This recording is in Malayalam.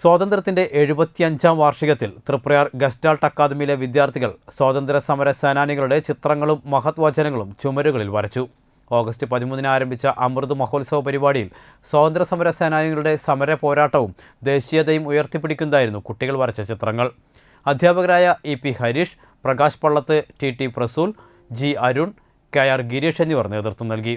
സ്വാതന്ത്ര്യത്തിൻ്റെ എഴുപത്തിയഞ്ചാം വാർഷികത്തിൽ ത്രിപുരയാർ ഗസ്റ്റാൾട്ട് അക്കാദമിയിലെ വിദ്യാർത്ഥികൾ സ്വാതന്ത്ര്യ സമര സേനാനികളുടെ ചിത്രങ്ങളും മഹത്വചനങ്ങളും ചുമരുകളിൽ വരച്ചു ഓഗസ്റ്റ് പതിമൂന്നിന് ആരംഭിച്ച അമൃത് മഹോത്സവ പരിപാടിയിൽ സ്വാതന്ത്ര്യ സമര സേനാനികളുടെ സമര പോരാട്ടവും ദേശീയതയും ഉയർത്തിപ്പിടിക്കുന്നതായിരുന്നു കുട്ടികൾ വരച്ച ചിത്രങ്ങൾ അധ്യാപകരായ E P Harish Prakash Pallath T T Prasool G Arun K R Girish എന്നിവർ നേതൃത്വം നൽകി